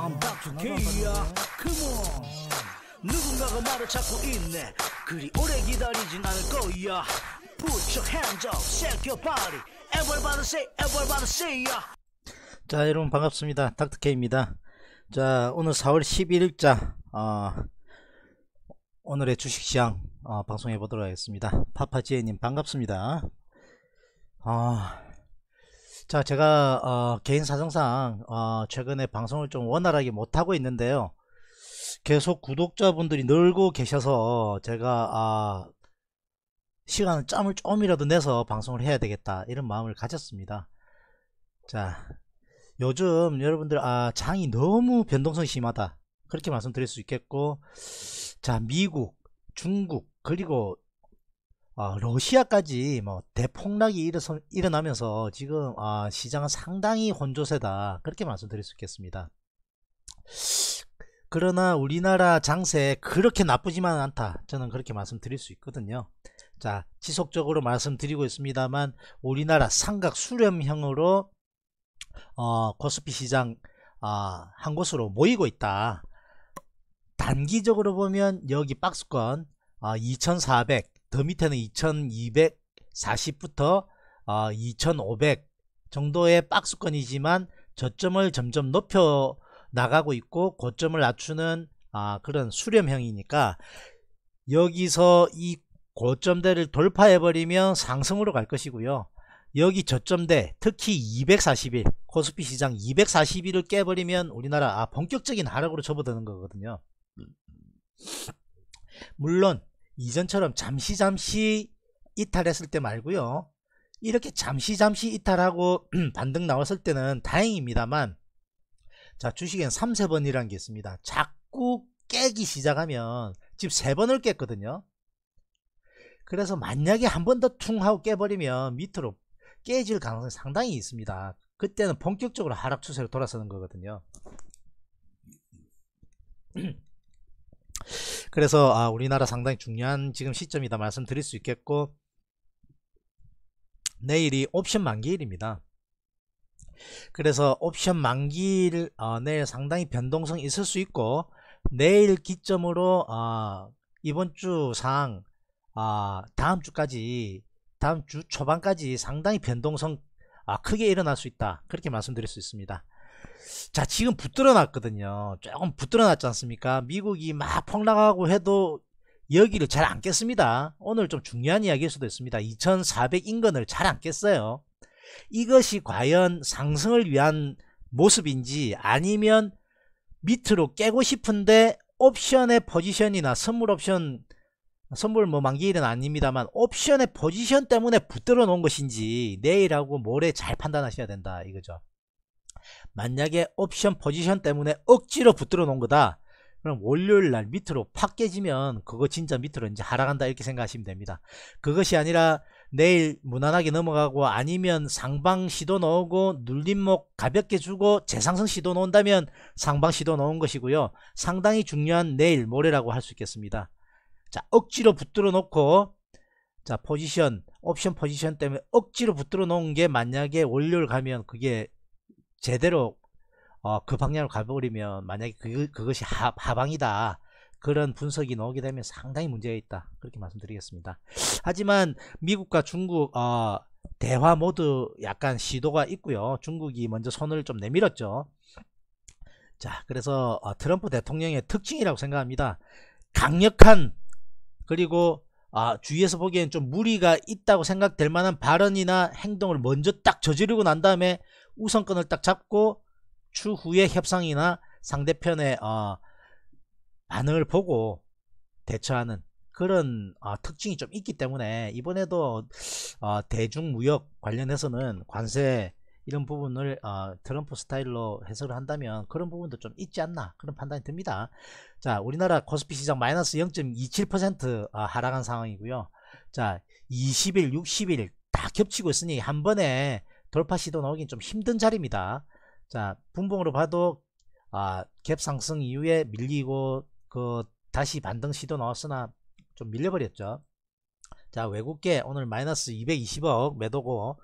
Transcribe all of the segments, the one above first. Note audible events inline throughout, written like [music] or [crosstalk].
I'm back to K야 Come on 누군가가 말을 찾고 있네 그리 오래 기다리진 않을 거야 Put your hands up, shake your body Everybody say, everybody say yeah. 자 여러분 반갑습니다 닥터K입니다 자 오늘 4월 11일자 어, 오늘의 주식시장 어, 방송해 보도록 하겠습니다 파파지혜님 반갑습니다 아 어, 자, 제가 어, 개인 사정상 어, 최근에 방송을 좀 원활하게 못하고 있는데요. 계속 구독자분들이 늘고 계셔서 제가 아, 시간을 짬을 좀이라도 내서 방송을 해야 되겠다 이런 마음을 가졌습니다. 자, 요즘 여러분들 아 장이 너무 변동성이 심하다 그렇게 말씀드릴 수 있겠고, 자 미국, 중국 그리고 아, 러시아까지 뭐 대폭락이 일어서, 일어나면서 지금 아, 시장은 상당히 혼조세다 그렇게 말씀드릴 수 있겠습니다 그러나 우리나라 장세 그렇게 나쁘지만 않다 저는 그렇게 말씀드릴 수 있거든요 자 지속적으로 말씀드리고 있습니다만 우리나라 삼각 수렴형으로 어, 코스피 시장 아, 한 곳으로 모이고 있다 단기적으로 보면 여기 박스권 아, 2400더 밑에는 2240부터 어, 2500 정도의 박스권이지만 저점을 점점 높여 나가고 있고 고점을 낮추는 아, 그런 수렴형이니까 여기서 이 고점대를 돌파해버리면 상승으로 갈 것이고요. 여기 저점대 특히 240일 코스피 시장 240일을 깨버리면 우리나라 아, 본격적인 하락으로 접어드는 거거든요. 물론 이전처럼 잠시 잠시 이탈했을 때 말고요. 이렇게 잠시 잠시 이탈하고 [clears throat] 반등 나왔을 때는 다행입니다만 자 주식엔 3, 세번이란게 있습니다. 자꾸 깨기 시작하면 지금 세번을 깼거든요. 그래서 만약에 한 번 더 퉁 하고 깨버리면 밑으로 깨질 가능성이 상당히 있습니다. 그때는 본격적으로 하락 추세로 돌아서는 거거든요. [clears throat] 음. 그래서 아, 우리나라 상당히 중요한 지금 시점이다 말씀드릴 수 있겠고 내일이 옵션 만기일입니다. 그래서 옵션 만기일 어, 내일 상당히 변동성 있을 수 있고 내일 기점으로 어, 이번 주 상, 어, 아, 다음 주까지 다음 주 초반까지 상당히 변동성 아, 크게 일어날 수 있다 그렇게 말씀드릴 수 있습니다. 자 지금 붙들어 놨거든요 조금 붙들어 놨지 않습니까 미국이 막 폭락하고 해도 여기를 잘 안 깼습니다 오늘 좀 중요한 이야기일 수도 있습니다 2400 인근을 잘 안 깼어요 이것이 과연 상승을 위한 모습인지 아니면 밑으로 깨고 싶은데 옵션의 포지션이나 선물 옵션 선물 뭐 만기일은 아닙니다만 옵션의 포지션 때문에 붙들어 놓은 것인지 내일하고 모레 잘 판단하셔야 된다 이거죠 만약에 옵션 포지션 때문에 억지로 붙들어 놓은 거다 그럼 월요일 날 밑으로 팍 깨지면 그거 진짜 밑으로 이제 하락한다 이렇게 생각하시면 됩니다 그것이 아니라 내일 무난하게 넘어가고 아니면 상방 시도 넣고 눌림목 가볍게 주고 재상승 시도 넣은다면 상방 시도 넣은 것이고요 상당히 중요한 내일 모레라고 할 수 있겠습니다 자 억지로 붙들어 놓고 자 포지션 옵션 포지션 때문에 억지로 붙들어 놓은 게 만약에 월요일 가면 그게 제대로 어, 그 방향으로 가버리면 만약에 그, 그것이 하, 하방이다 그런 분석이 나오게 되면 상당히 문제가 있다 그렇게 말씀드리겠습니다 하지만 미국과 중국 어, 대화 모두 약간 시도가 있고요 중국이 먼저 손을 좀 내밀었죠 자 그래서 어, 트럼프 대통령의 특징이라고 생각합니다 강력한 그리고 아, 주위에서 보기엔 좀 무리가 있다고 생각될 만한 발언이나 행동을 먼저 딱 저지르고 난 다음에 우선권을 딱 잡고 추후에 협상이나 상대편의 어, 반응을 보고 대처하는 그런 어, 특징이 좀 있기 때문에 이번에도 어, 대중무역 관련해서는 관세 이런 부분을 어, 트럼프 스타일로 해석을 한다면 그런 부분도 좀 있지 않나 그런 판단이 듭니다. 자 우리나라 코스피 시장 마이너스 0.27% 어, 하락한 상황이고요. 자 20일 60일 다 겹치고 있으니 한 번에 돌파 시도 나오긴 좀 힘든 자리입니다. 자 분봉으로 봐도 아, 갭 상승 이후에 밀리고 그 다시 반등 시도 나왔으나 좀 밀려버렸죠. 자 외국계 오늘 마이너스 220억 매도고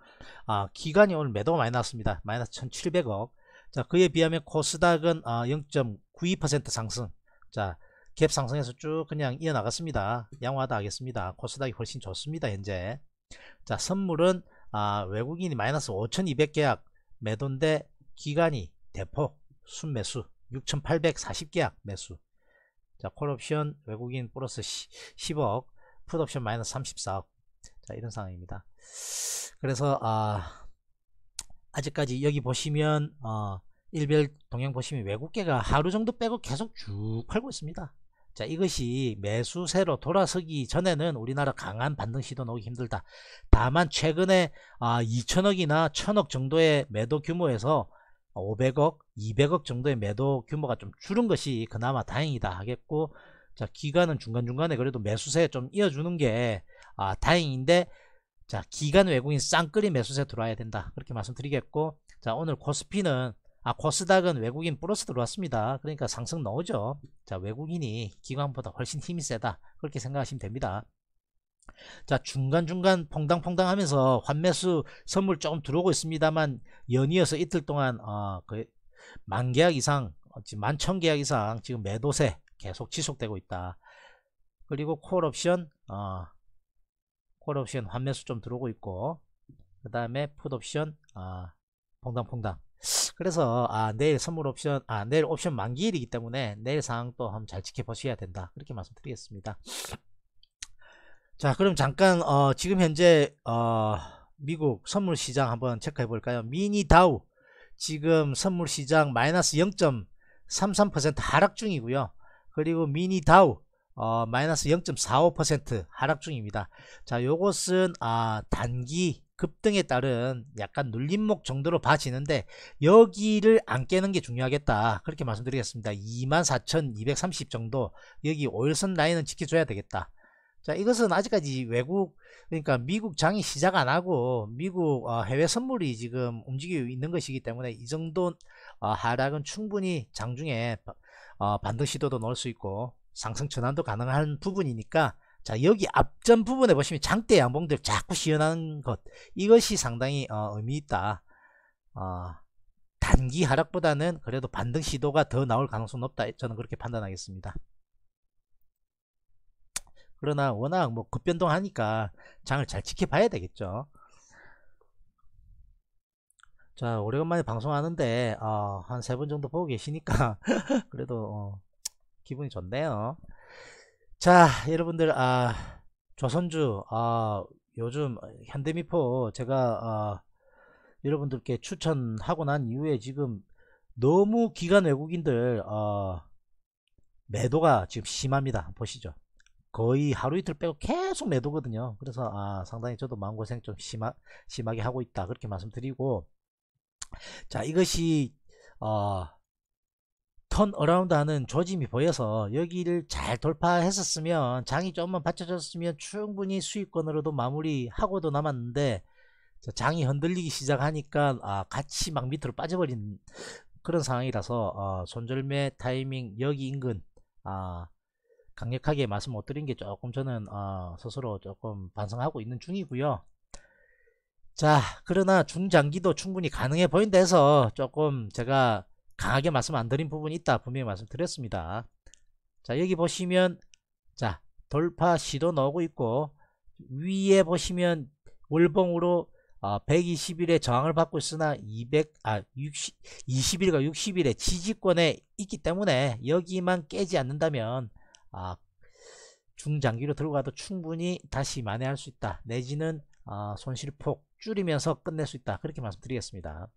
아, 기간이 오늘 매도가 많이 났습니다. 마이너스 1700억 자 그에 비하면 코스닥은 아, 0.92% 상승 자갭 상승에서 쭉 그냥 이어나갔습니다. 양호하다 하겠습니다. 코스닥이 훨씬 좋습니다. 현재 자 선물은 아, 외국인이 마이너스 5,200계약 매도인데 기간이 대폭 순매수 6,840계약 매수 자 콜옵션 외국인 플러스 10, 억 풋옵션 마이너스 34억 자 이런 상황입니다 그래서 아, 아직까지 여기 보시면 어, 일별 동향 보시면 외국계가 하루 정도 빼고 계속 쭉 팔고 있습니다 자 이것이 매수세로 돌아서기 전에는 우리나라 강한 반등 시도 나오기 힘들다. 다만 최근에 아, 2천억이나 1천억 정도의 매도 규모에서 500억, 200억 정도의 매도 규모가 좀 줄은 것이 그나마 다행이다 하겠고 자 기간은 중간중간에 그래도 매수세 좀 이어주는 게 아, 다행인데 자 기간 외국인 쌍끌이 매수세 들어와야 된다 그렇게 말씀드리겠고 자 오늘 코스피는 아 코스닥은 외국인 플러스 들어왔습니다 그러니까 상승 나오죠 자 외국인이 기관보다 훨씬 힘이 세다 그렇게 생각하시면 됩니다 자 중간중간 퐁당퐁당 하면서 환매수 선물 조금 들어오고 있습니다만 연이어서 이틀 동안 어, 그 만계약 이상 어, 만천계약 이상 지금 매도세 계속 지속되고 있다 그리고 콜옵션 어, 콜옵션 환매수 좀 들어오고 있고 그 다음에 풋옵션 어, 아, 퐁당퐁당 그래서 아 내일 선물 옵션 아 내일 옵션 만기일이기 때문에 내일 상황도 한번 잘 지켜보셔야 된다 그렇게 말씀드리겠습니다 자 그럼 잠깐 어, 지금 현재 어, 미국 선물 시장 한번 체크해 볼까요 미니 다우 지금 선물 시장 마이너스 0.33% 하락 중이고요 그리고 미니 다우 어, 마이너스 0.45% 하락 중입니다 자 요것은 아 단기 급등에 따른 약간 눌림목 정도로 봐지는데 여기를 안 깨는 게 중요하겠다 그렇게 말씀드리겠습니다 24,230 정도 여기 오일선 라인은 지켜줘야 되겠다 자 이것은 아직까지 외국 그러니까 미국 장이 시작 안 하고 미국 어, 해외 선물이 지금 움직이고 있는 것이기 때문에 이 정도 어, 하락은 충분히 장중에 어, 반등 시도도 넣을 수 있고 상승 전환도 가능한 부분이니까 자 여기 앞전 부분에 보시면 장대 양봉들 자꾸 시연한것 이것이 상당히 어, 의미 있다 어, 단기 하락보다는 그래도 반등 시도가 더 나올 가능성이 높다 저는 그렇게 판단하겠습니다 그러나 워낙 뭐 급변동하니까 장을 잘 지켜봐야 되겠죠 자 오래간만에 방송하는데 어, 한세 번 정도 보고 계시니까 [laughs] 그래도 어, 기분이 좋네요 자 여러분들 아 조선주 아 요즘 현대미포 제가 아, 여러분들께 추천하고 난 이후에 지금 너무 기간 외국인들 아, 매도가 지금 심합니다 보시죠 거의 하루 이틀 빼고 계속 매도거든요 그래서 아, 상당히 저도 마음고생 좀 심하, 심하게 하고 있다 그렇게 말씀드리고 자 이것이 어, 턴어라운드 하는 조짐이 보여서 여기를 잘 돌파했었으면 장이 조금만 받쳐줬으면 충분히 수익권으로도 마무리하고도 남았는데 장이 흔들리기 시작하니까 아, 같이 막 밑으로 빠져버린 그런 상황이라서 어, 손절매 타이밍 여기 인근 아, 강력하게 말씀 못 드린 게 조금 저는 어, 스스로 조금 반성하고 있는 중이고요. 자 그러나 중장기도 충분히 가능해 보인다 해서 조금 제가 강하게 말씀 안 드린 부분이 있다 분명히 말씀드렸습니다 자 여기 보시면 자 돌파 시도 나오고 있고 위에 보시면 월봉으로 120일에 어, 저항을 받고 있으나 200, 아, 20일과 60일에 지지권에 있기 때문에 여기만 깨지 않는다면 아, 중장기로 들어가도 충분히 다시 만회할 수 있다. 내지는 아, 손실폭 줄이면서 끝낼 수 있다. 그렇게 말씀드리겠습니다.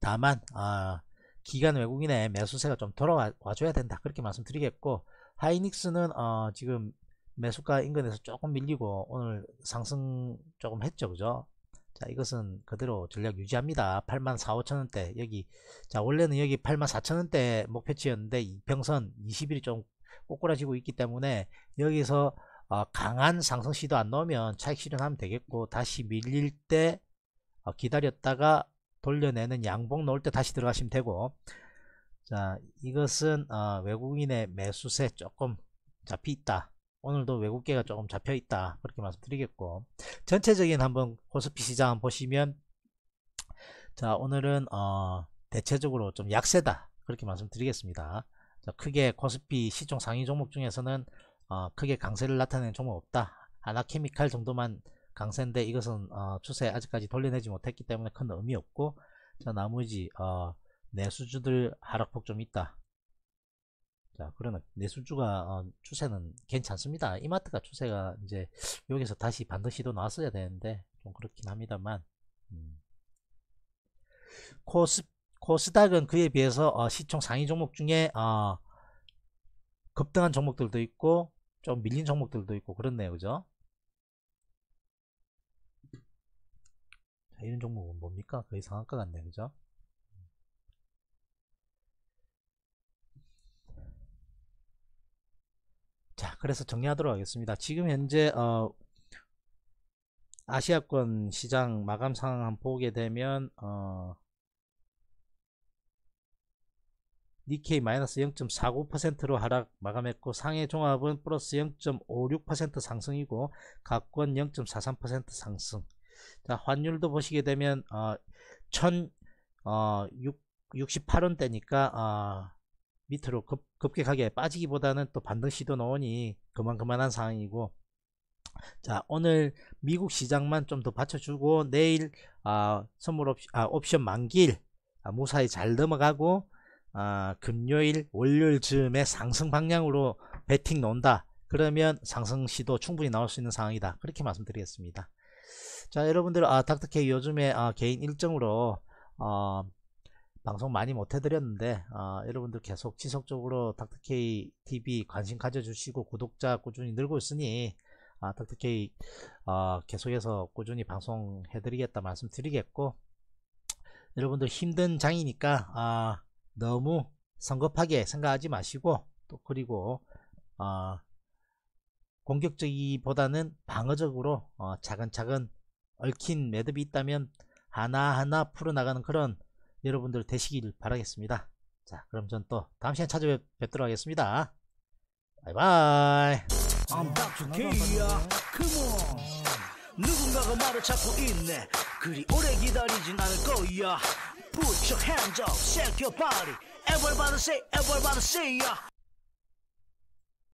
다만 아, 기간 외국인의 매수세가 좀 돌아와 줘야 된다 그렇게 말씀드리겠고 하이닉스는 어, 지금 매수가 인근에서 조금 밀리고 오늘 상승 조금 했죠 그죠 자 이것은 그대로 전략 유지합니다 8만 4 5천원대 여기 자 원래는 여기 8만 4천원대 목표치였는데 이평선 20일이 좀 꼬꾸라지고 있기 때문에 여기서 어, 강한 상승 시도 안 나오면 차익 실현하면 되겠고 다시 밀릴 때 어, 기다렸다가 돌려내는 양봉 넣을 때 다시 들어가시면 되고 자 이것은 어, 외국인의 매수세 조금 잡히 있다 오늘도 외국계가 조금 잡혀 있다 그렇게 말씀드리겠고 전체적인 한번 코스피 시장 보시면 자 오늘은 어, 대체적으로 좀 약세다 그렇게 말씀드리겠습니다 자, 크게 코스피 시총 상위 종목 중에서는 어, 크게 강세를 나타내는 종목 없다 아나케미칼 정도만 강세인데 이것은 어, 추세 아직까지 돌려내지 못했기 때문에 큰 의미 없고 자 나머지 어, 내수주들 하락폭 좀 있다 자 그러나 내수주가 어, 추세는 괜찮습니다 이마트가 추세가 이제 여기서 다시 반드 시도 나왔어야 되는데 좀 그렇긴 합니다만 음. 코스, 코스닥은 그에 비해서 어, 시총 상위 종목 중에 어, 급등한 종목들도 있고 좀 밀린 종목들도 있고 그렇네요 그죠 자, 아, 이런 종목은 뭐, 뭡니까? 거의 상한가 같네, 그죠? 자, 그래서 정리하도록 하겠습니다. 지금 현재, 어, 아시아권 시장 마감 상황 한번 보게 되면, 어, 니케이 마이너스 0.49%로 하락 마감했고 상해 종합은 플러스 0.56% 상승이고 각권 0.43% 상승 자, 환율도 보시게 되면 어, 1068원대니까 어, 아, 밑으로 급, 급격하게 빠지기보다는 또 반등 시도 넣으니 그만 그만한 상황이고 자 오늘 미국 시장만 좀 더 받쳐주고 내일 아, 선물 옵션, 아, 옵션 만기일 아, 무사히 잘 넘어가고 아, 금요일 월요일 즈음에 상승 방향으로 베팅 논다 그러면 상승 시도 충분히 나올 수 있는 상황이다 그렇게 말씀드리겠습니다 자 여러분들 아 닥터케 요즘에 아, 개인 일정으로 어, 방송 많이 못 해드렸는데 어, 여러분들 계속 지속적으로 닥터케이 TV 관심 가져주시고 구독자 꾸준히 늘고 있으니 아, 닥터케이 어, 계속해서 꾸준히 방송 해드리겠다 말씀드리겠고 여러분들 힘든 장이니까 아, 너무 성급하게 생각하지 마시고 또 그리고 아, 공격적이보다는 방어적으로 어, 차근차근 얽힌 매듭이 있다면 하나하나 풀어나가는 그런 여러분들 되시길 바라겠습니다. 자 그럼 전 또 다음 시간 에 찾아뵙도록 하겠습니다. 바이바이 누군가가 말을 찾고 있네 그리 오래 기다리진 않을 거야 Put your hands up, shake your body Everybody say, everybody say